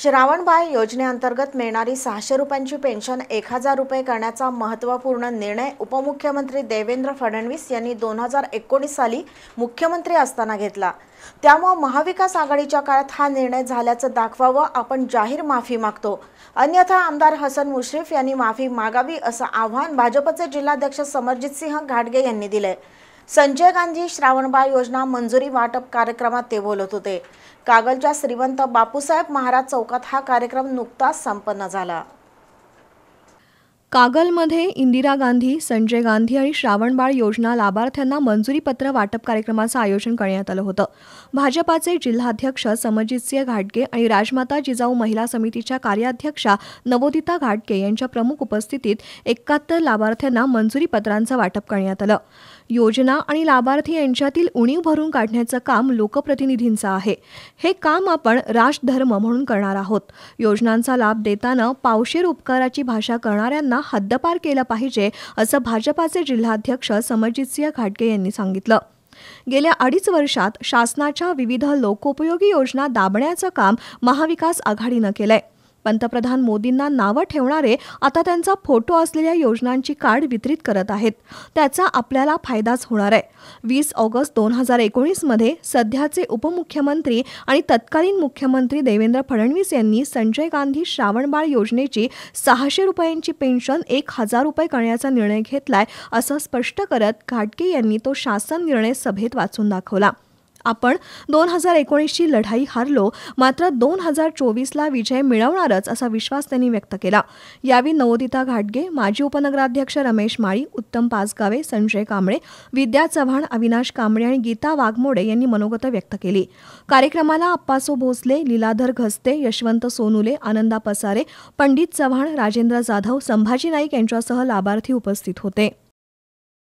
श्रावणबाळ योजनेअंतर्गत मिळणारी सहाशे रुपयांची पेन्शन एक हजार रुपये करण्याचा महत्त्वपूर्ण निर्णय उपमुख्यमंत्री देवेंद्र फडणवीस यांनी दोन हजार एकोणीस साली मुख्यमंत्री असताना घेतला त्यामुळं महाविकास आघाडीच्या काळात हा निर्णय झाल्याचं दाखवावं आपण जाहीर माफी मागतो अन्यथा आमदार हसन मुश्रीफ यांनी माफी मागावी असं आव्हान भाजपचे जिल्हाध्यक्ष समरजित सिंह घाटगे यांनी दिलंय संजय गांधी श्रावणबाळ योजना मंजुरी वाटप कार्यक्रमात ते बोलत होते कागलच्या श्रीमंत बापूसाहेब महाराज चौकात हा कार्यक्रम नुकताच संपन्न झाला कागलमध्ये इंदिरा गांधी संजय गांधी आणि श्रावणबाळ योजना लाभार्थ्यांना मंजुरीपत्र वाटप कार्यक्रमाचं आयोजन करण्यात आलं होतं भाजपाचे जिल्हाध्यक्ष समजितसिंह घाटगे आणि राजमाता जिजाऊ महिला समितीच्या कार्याध्यक्षा नवोदिता घाटगे यांच्या प्रमुख उपस्थितीत एकाहत्तर लाभार्थ्यांना मंजुरीपत्रांचं वाटप करण्यात आलं योजना आणि लाभार्थी यांच्यातील उणीव भरून काढण्याचं काम लोकप्रतिनिधींचं आहे हे काम आपण राजधर्म म्हणून करणार आहोत योजनांचा लाभ देताना पावशेर उपकाराची भाषा करणाऱ्यांना हद्दपार केलं पाहिजे असं भाजपाचे जिल्हाध्यक्ष समजितसिंह घाटगे यांनी सांगितलं गेल्या अडीच वर्षात शासनाच्या विविध लोकोपयोगी योजना दाबण्याचं काम महाविकास आघाडीनं केलंय पंतप्रधान मोदींना नावं ठेवणारे आता त्यांचा फोटो असलेल्या योजनांची कार्ड वितरित करत आहेत त्याचा आपल्याला फायदाच होणार आहे वीस ऑगस्ट दोन हजार एकोणीसमध्ये सध्याचे उपमुख्यमंत्री आणि तत्कालीन मुख्यमंत्री देवेंद्र फडणवीस यांनी संजय गांधी श्रावणबाळ योजनेची सहाशे रुपयांची पेन्शन एक हजार रुपये करण्याचा निर्णय घेतलाय असं स्पष्ट करत घाटके यांनी तो शासन निर्णय सभेत वाचून दाखवला आपण दोन हजार एकोणीसची लढाई हारलो मात्र दोन हजार चोवीसला विजय मिळवणारच असा विश्वास त्यांनी व्यक्त केला यावेळी नवोदिता घाटगे माजी उपनगराध्यक्ष रमेश माळी उत्तम पाचगावे संजय कांबळे विद्या चव्हाण अविनाश कांबळे आणि गीता वाघमोडे यांनी मनोगत व्यक्त केली कार्यक्रमाला अप्पासो भोसले लीलाधर घसते यशवंत सोनुले आनंदा पसारे पंडित चव्हाण राजेंद्र जाधव संभाजी नाईक यांच्यासह लाभार्थी उपस्थित होते